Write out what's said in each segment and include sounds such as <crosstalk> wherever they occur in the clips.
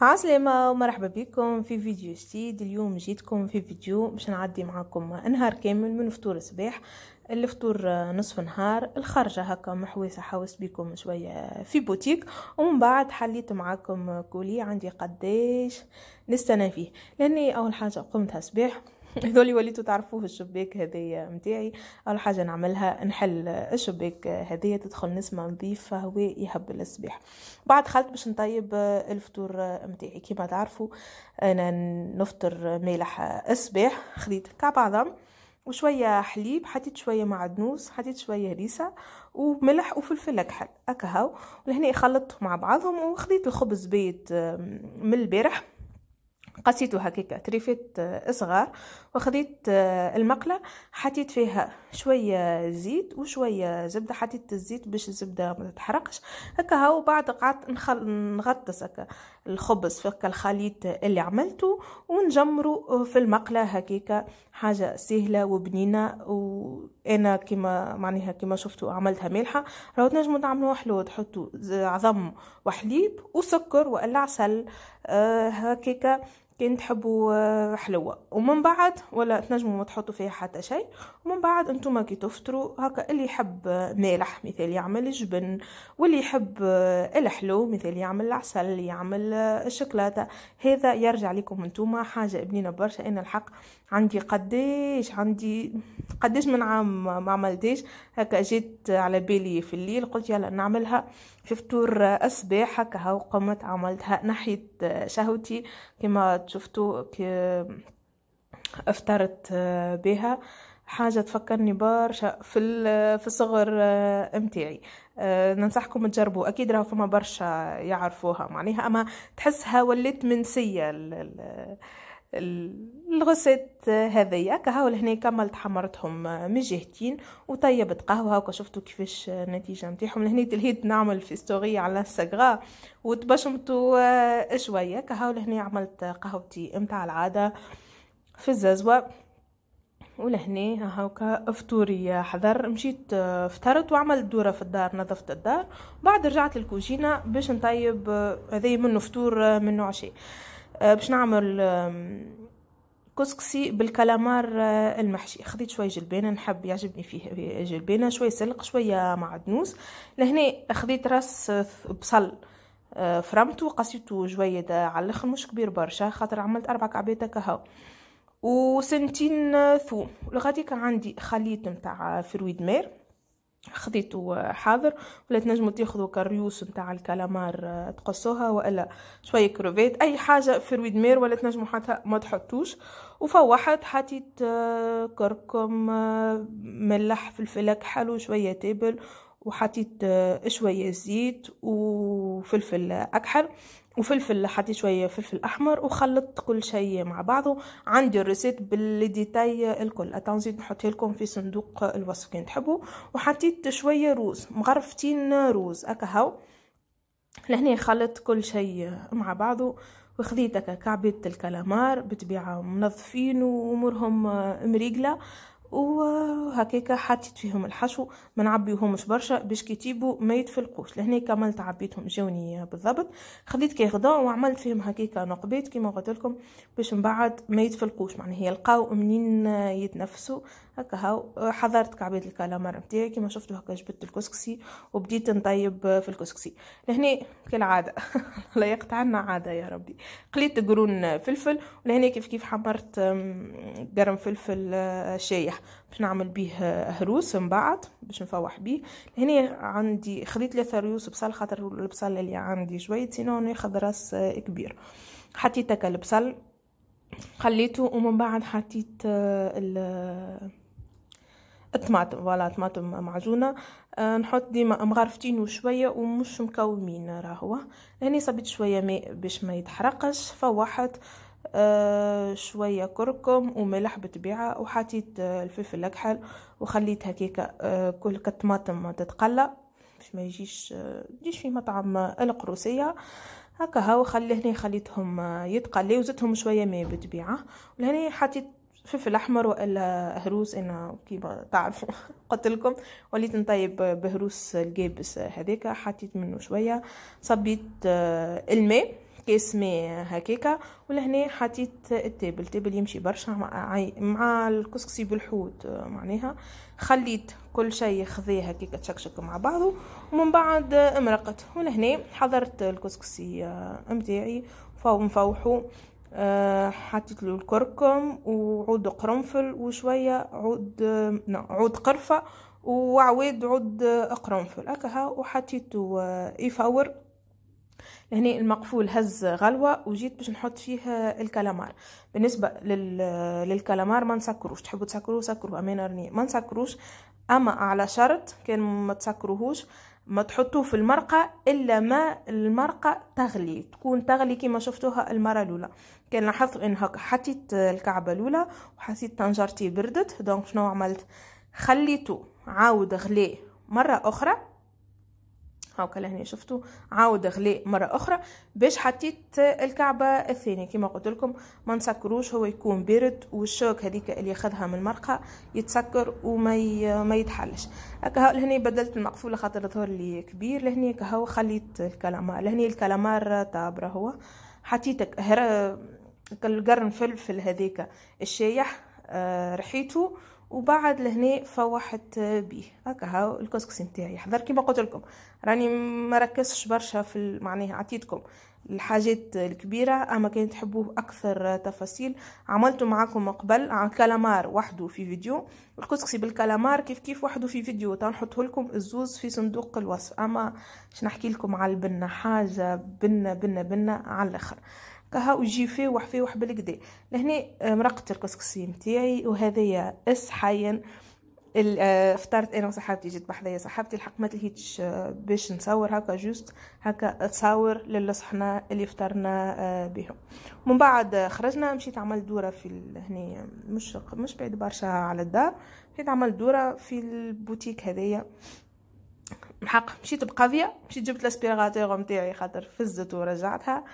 عسلامة ومرحبا بكم في فيديو جديد اليوم جيتكم في فيديو باش نعدي معاكم نهار كامل من فطور الصباح الفطور نصف نهار الخرجة هكا محويسة حوس بكم شوية في بوتيك ومن بعد حليت معاكم كولي عندي قديش نستنى فيه لاني اول حاجة قمتها صباح هذولي <laughs> وليتوا تعرفوه الشباك هذية متاعي اول حاجه نعملها نحل الشباك هذية تدخل نسمه نظيفه هواء يهبل الصباح بعد خلت باش نطيب الفطور متاعي كيما تعرفوا انا نفطر مالح الصباح خديت كعب عظم وشوية حليب حطيت شوية معدنوس حطيت شوية هريسة وملح وفلفل أكحل أكهو لهنا خلطت مع بعضهم وخديت الخبز بيت من البارح قسيتها هكاك تريفات آه، صغار وخديت آه، المقله حطيت فيها شويه زيت وشويه زبده حطيت الزيت باش الزبده ما تتحرقش هكا هاو بعد قعدت نخل... نغطس هكا الخبز في الخليط اللي عملته ونجمره في المقله هكاك حاجه سهله وبنينه وانا كما معناها كما شفتوا عملتها مالحه راهو تنجموا تعملوها حلوه تحطوا عظم وحليب وسكر والا عسل آه، هكاك كان تحبوا آه، حلوه ومن بعد ولا تنجموا ما تحطوا فيها حتى شيء ومن بعد انتم كي تفطروا هكا اللي يحب آه، مالح مثال يعمل جبن واللي يحب آه، الحلو مثال يعمل العسل يعمل الشوكولاته هذا يرجع لكم انتم حاجه بنينه برشا انا الحق عندي قديش عندي قديش من عام ما عملتيش هكا جيت على بالي في الليل قلت يلا نعملها في فطور الصباح هكا هاو قمت عملتها نحيت شهوتي كما شفتوا افطرت بها حاجة تفكرني برشا في في الصغر متاعي ننصحكم تجربوا اكيد راهو فما برشا يعرفوها معناها اما تحسها ولات منسية الغسيت هذيا كهاو لهنا كملت حمرتهم آه، من جهتين وطيبت قهوه هاكا شفتوا كيفاش آه، النتيجه نتاعهم لهنا تلهيت نعمل في ستوري على انستغرام وتبشمتوا آه، شويه كهاو لهنا عملت قهوتي نتاع العاده في الززوه ولهنا هاكا فطوري حضر مشيت فطرت وعملت دوره في الدار نظفت الدار بعد رجعت للكوجينه باش نطيب هذا منه فطور منه عشاء آه، باش نعمل كسكسي بالكلامار آه، المحشي خديت شويه جلبانه نحب يعجبني فيه آه، جلبانه شويه سلق شويه معدنوس لهنا خديت راس بصل فرمته قصيته جويدة على الاخر مش كبير برشا خاطر عملت اربع كعبات كهو وسنتين ثوم لغاديك عندي خليط نتاع فرويد مير خديت حاضر ولا تنجموا تاخذوا كاريوس نتاع الكالامار آه، تقصوها والا شويه كروفيت اي حاجه فرويد مير ولا تنجموا حتى ما تحطوش وفوحت حطيت آه، كركم آه، ملح فلفل اكحل شويه تابل وحطيت شويه زيت وفلفل اكحل وفلفل حطيت شويه فلفل احمر وخلطت كل شيء مع بعضه عندي الريسيت بالديتاي الكل اتنزيد نحطها لكم في صندوق الوصف كان تحبوا وحطيت شويه روز مغرفتين روز اكهو لهنا خلطت كل شيء مع بعضه وخذيت كعبة الكلامار بطبيعة منظفين وامورهم مريقلة وهكاكا حطيت فيهم الحشو ما نعبيهمش برشا باش كي تيبو ما يتفلقوش لهنا كملت عبيتهم جاوني بالضبط خديت كيغدون وعملت فيهم هكاكا نقبات كيما قلت لكم باش من بعد ما يتفلقوش معناها يلقاو منين يتنفسوا هكا هاو حضرت كعبيت الكالامار نتاعي كيما شفتو هكا جبت الكسكسي وبديت نطيب في الكسكسي لهنا كالعاده <laughs> لا يقطعنا عاده يا ربي قليت قرون فلفل ولهنا كيف كيف حمرت قرن فلفل آه، شايح باش نعمل بيه آه، هروس من بعد باش نفوح بيه هنا عندي خديت ثلاثة ريوس بصل خاطر البصل اللي عندي شويه سينو ناخذ راس آه، كبير حطيت هكا البصل خليته ومن بعد حطيت ال الطماطم فوالا طماطم معجونه آه، نحط ديما مغرفتينو شويه ومش مكومين راهو هني يعني صبيت شويه ماء باش ما يتحرقش فوحت أه شويه كركم وملح بطبيعه وحطيت آه، الفلفل الاكحل وخليت هكاك أه كل كطماطم تتقلى باش ما يجيش آه، يجيش في مطعم القروسيه هكا هاو خلي هنا خليتهم يتقلي وزدتهم شويه ماء بالطبيعه ولهنا حطيت فلفل احمر والا هروس انا كيما تعرفوا <laughs> قلت لكم وليت نطيب بهروس الجابس هذيك حطيت منه شويه صبيت آه، الماء كاس ماء هكاكا ولهنا حطيت التابل التابل يمشي برشا مع, مع الكسكسي بالحوت آه، معناها خليت كل شيء خذي هكاكا تشكشك مع بعضه ومن بعد امرقت ولهنا حضرت الكسكسي آه، متاعي فوق مفوحو آه، حطيت له الكركم وعود قرنفل وشويه عود نعم عود قرفه وعواد عود قرنفل هكا وحطيته آه، يفور هنا المقفول هز غلوة وجيت باش نحط فيه الكالامار بالنسبة للكلامار للكالامار ما نسكروش تحبوا تسكروه سكروه امانه راني ما نسكروش اما على شرط كان ما تسكروهوش ما تحطوه في المرقة إلا ما المرقة تغلي تكون تغلي كما شفتوها المرة الأولى كان لاحظت إنها حطيت الكعبة الأولى وحسيت طنجرتي بردت دونك شنو عملت خليته عاود غلي مرة أخرى كلا لهنا شفتوا عاود غلي مره اخرى باش حطيت الكعبه الثانيه كما قلت لكم ما نسكروش هو يكون بارد والشوك هذيك اللي ياخذها من المرقه يتسكر وما ما يتحلش هكا لهنا بدلت المقفوله خاطر ظهر لي كبير لهنا هاو خليت الكلامار لهنا الكلامار طابره هو حطيت القرن فلفل هذيك الشايح آه، ريحته وبعد لهنا فوحت بيه هكا هاو الكسكسي نتاعي حضر كيما قلت لكم راني ما ركزتش برشا في معناها عطيتكم الحاجات الكبيره اما كان تحبوه اكثر تفاصيل عملته معاكم قبل عن كالامار وحده في فيديو الكسكسي بالكالامار كيف كيف وحده في فيديو تنحطه لكم الزوز في صندوق الوصف اما باش نحكي لكم على البنه حاجه بنه بنه بنه على الاخر كها ويجي فيه وح فيه وح بالكدا لهني آه، مرقت الكسكسي نتاعي وهذايا اس حيا آه، فطرت انا وصحابتي جيت بحذايا صحابتي الحق ما تلهيتش آه، باش نصور هكا جوست هكا تصور للصحنا اللي فطرنا بهم من بعد خرجنا مشيت عملت دوره في هنا مش مش بعيد برشا على الدار مشيت عملت دوره في البوتيك هذايا الحق مشيت بقضيه مشيت جبت لاسبيرغاتور نتاعي خاطر فزت ورجعتها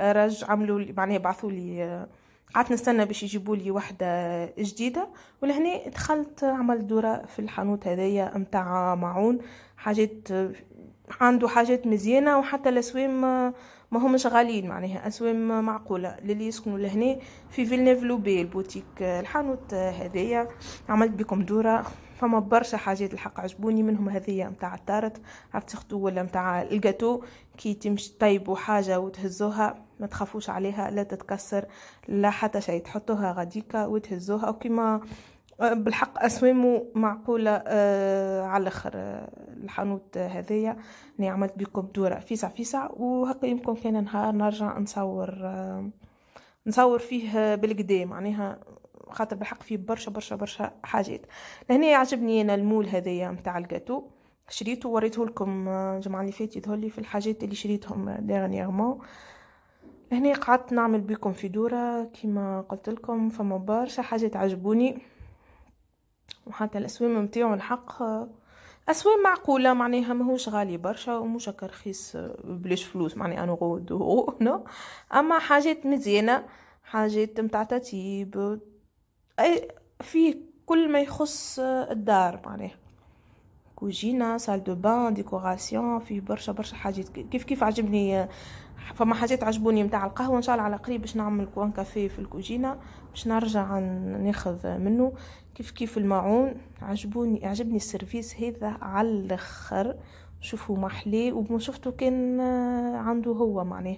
رج عملوا معناها بعثوا لي قعدت نستنى باش يجيبوا لي وحده جديده ولهنا دخلت عملت دوره في الحانوت هذايا نتاع معون حاجات عنده حاجات مزيانه وحتى الاسوام ما همش غاليين معناها اسوام معقوله للي يسكنوا لهنا في فيلنيف لوبي البوتيك الحانوت هذايا عملت بكم دوره فما برشا حاجات الحق عجبوني منهم هذيا نتاع التارت عرفت ولا نتاع الجاتو كي تمشي طيبو حاجه وتهزوها ما تخافوش عليها لا تتكسر لا حتى شيء تحطوها غاديكا وتهزوها وكما بالحق أسوام معقوله آه على الاخر آه، الحانوت هذايا اللي عملت بكم دوره فيسع فيسع وهكا يمكن كان نهار نرجع نصور آه نصور فيه بالقدام معناها خاطر بالحق فيه برشا برشا برشا حاجات لهنا عجبني انا المول هذايا نتاع الجاتو شريته وريته لكم آه، الجمعه اللي فاتت يظهر لي في الحاجات اللي شريتهم أه هنا قعدت نعمل بيكم في دورة كما قلت لكم فما برشا حاجات عجبوني وحتى الاسوام متاعو الحق اسوام معقوله معناها ماهوش غالي برشا ومش رخيص بلاش فلوس معناها انا غود <laughs> نو اما حاجات مزيانه حاجات متاع تطيب اي فيه كل ما يخص الدار معناها كوجينا سال دو بان ديكوراسيون فيه برشا برشا حاجات كيف كيف عجبني فما حاجات عجبوني متاع القهوه ان شاء الله على قريب باش نعمل كوان كافي في الكوجينا باش نرجع ناخذ منه كيف كيف الماعون عجبوني عجبني السيرفيس هذا على الاخر شوفوا محلي وشفتو كان آه، عنده هو معناه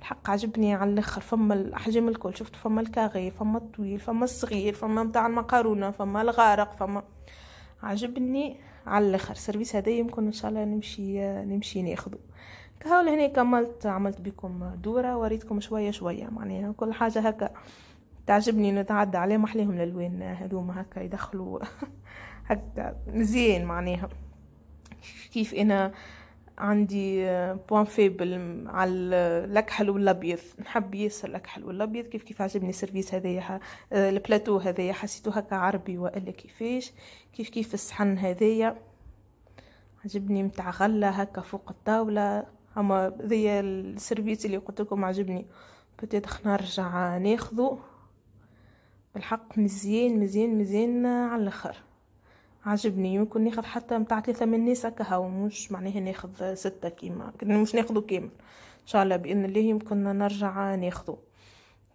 الحق عجبني على الاخر فما الاحجام الكل شفت فما الكاغي فما الطويل فما الصغير فما متاع المقارونه فما الغارق فما عجبني على الاخر سيرفيس هذا يمكن ان شاء الله نمشي نمشي ناخذه كهو لهنا كملت عملت بكم دوره وريتكم شويه شويه معناها كل حاجه هكا تعجبني نتعدى عليهم احليهم الالوان هذوما هكا يدخلوا <laughs> هكا مزيان معناها كيف انا عندي بوان آه، فيبل على الاكحل والابيض نحب ياسر الاكحل والابيض كيف كيف عجبني السيرفيس هذايا آه، البلاتو هذايا حسيتو هكا عربي والا كيفاش كيف كيف الصحن هذايا عجبني متاع غله هكا فوق الطاوله اما ذي السيرفيس اللي قلت لكم عجبني بتيت نرجع ناخذو بالحق مزيان مزيان مزيان على الاخر عجبني يمكن ناخذ حتى نتاع ثلاثة من الناس هكا مش معناها ناخذ ستة كيما مش ناخذو كامل ان شاء الله باذن الله يمكن نرجع ناخذو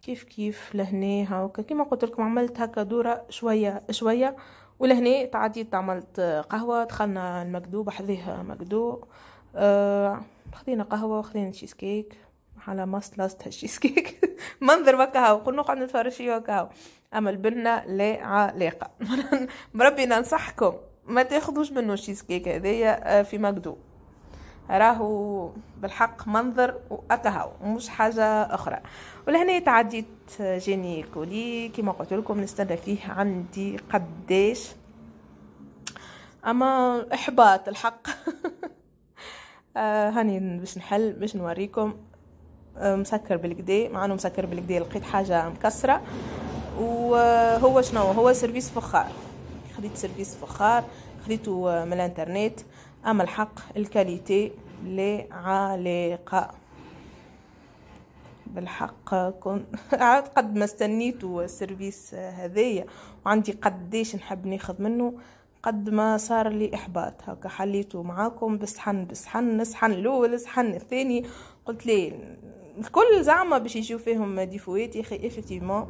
كيف كيف لهنا هاكا كيما قلت لكم عملت هكا دوره شويه شويه ولهنا تعديت عملت قهوه دخلنا المكدو بحذيها مكدو آه خذينا قهوه وخذينا تشيز كيك على ماست لاست تشيز كيك منظر وكا هاو قلنا نقعد نتفرج فيه وكا اما بلنا لا علاقة <laughs> بربي ننصحكم ما تاخذوش منه شيز كيك هذايا آه، في مكدو راهو بالحق منظر واكهو مش حاجة أخرى ولهنا تعديت آه، جيني كولي كما قلت لكم نستنى فيه عندي قداش أما إحباط الحق <laughs> آه، هاني باش نحل باش نوريكم مسكر بالكدي مع انه مسكر بالكدي لقيت حاجه مكسره هو شنو هو سيرفيس فخار خديت سيرفيس فخار خديته آه، من الانترنت اما الحق الكاليتي لا عالقة بالحق كنت <laughs> عاد قد ما استنيت السيرفيس آه، هذايا وعندي قديش نحب ناخذ منه قد ما صار لي احباط هكا حليته معاكم بسحن بسحن نسحن الاول نسحن الثاني قلت لي الكل زعما باش يجيو فيهم ديفوات يا اخي افكتيفمون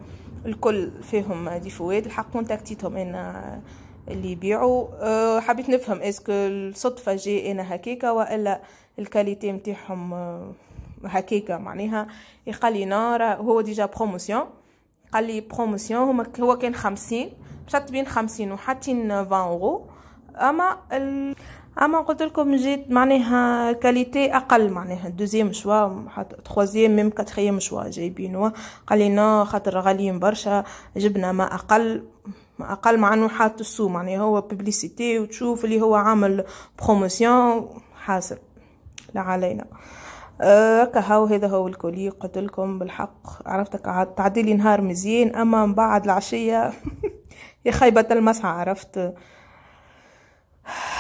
الكل فيهم دي فواد الحق كونتاكتيتهم انا اللي يبيعوا أه، حبيت نفهم اسكو الصدفه جي انا هكيكا والا الكاليتي متاعهم أه، هكيكا معناها قال لي نار هو ديجا بروموسيون قال لي بروموسيون هو كان خمسين مشات بين خمسين وحاطين فان اورو اما اما قلت لكم جيت معناها كاليتي اقل معناها دوزيام شوا حتى تخوازيام ميم كاتخيام شوا جايبينو قال لنا خاطر غاليين برشا جبنا ما اقل ما اقل مع انه حاط السو معناها هو بيبليسيتي وتشوف اللي هو عامل بروموسيون حاسب لا علينا أه، هكا آه هاو هذا هو الكولي قلت لكم بالحق عرفتك تعدي لي نهار مزيان اما من بعد العشيه <laughs> يا خيبه المسعى عرفت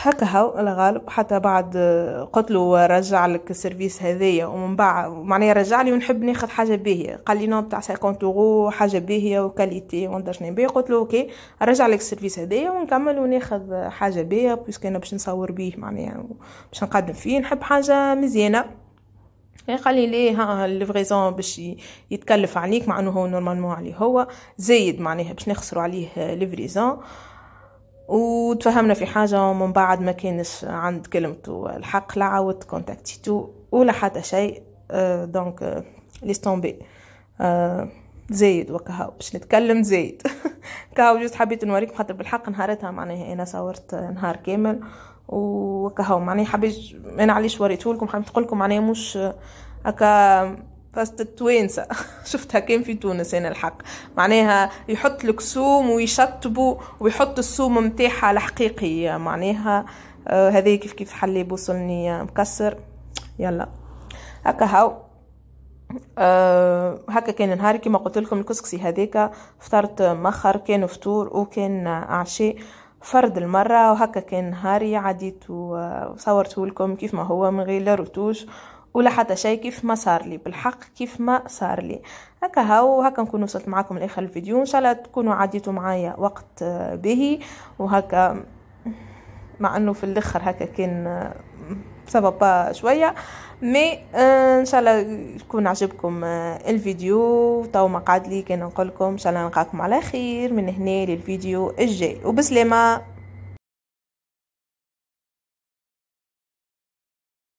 هكا هو الغالب حتى بعد قلت ورجع لك السيرفيس هذية ومن بعد معناها رجع لي ونحب ناخذ حاجه باهيه قال لي نوم تاع 50 اورو حاجه باهيه وكاليتي وندر شنو بيه قلت له اوكي رجع لك السيرفيس هذية ونكمل وناخذ حاجه باهيه بيسكو انا باش نصور بيه معناها باش نقدم فيه نحب حاجه مزيانه إيه، قال لي ليه ها الفريزون باش يتكلف عليك مع انه هو نورمالمون عليه هو زايد معناها باش نخسروا عليه ليفريزون وتفهمنا في حاجة ومن بعد ما كانش عند كلمته الحق لا عاودت كونتاكتيتو ولا حتى شيء أه دونك ليستومبي آه،, أه زايد وكهو باش نتكلم زايد <laughs> كهو جوست حبيت نوريكم خاطر بالحق نهارتها معناها انا صورت نهار كامل وكهو معناها حبيت انا علاش وريتهولكم حبيت نقولكم معناها مش هكا فاست التوانسه شفتها كان في تونس هنا الحق معناها يحط لك سوم ويشطبو ويحط السوم متاعها الحقيقي معناها آه هذا كيف كيف حليب وصلني آه، مكسر يلا هكا هاو أه هكا كان نهاري كما قلت لكم الكسكسي هذيك فطرت مخر كان فطور وكان عشاء فرد المرة وهكا كان نهاري عديت آه، وصورته لكم كيف ما هو من غير لا رتوش ولا حتى شيء كيف ما صار لي بالحق كيف ما صار لي هكا هاو هكا نكون وصلت معاكم لاخر الفيديو ان شاء الله تكونوا عديتوا معايا وقت آه، به وهكا مع انه في الاخر هكا كان آه، سبب آه، شويه مي ان شاء الله يكون عجبكم الفيديو تو ما قعد لي كان نقول لكم ان شاء الله نلقاكم على خير من هنا للفيديو الجاي وبسلامه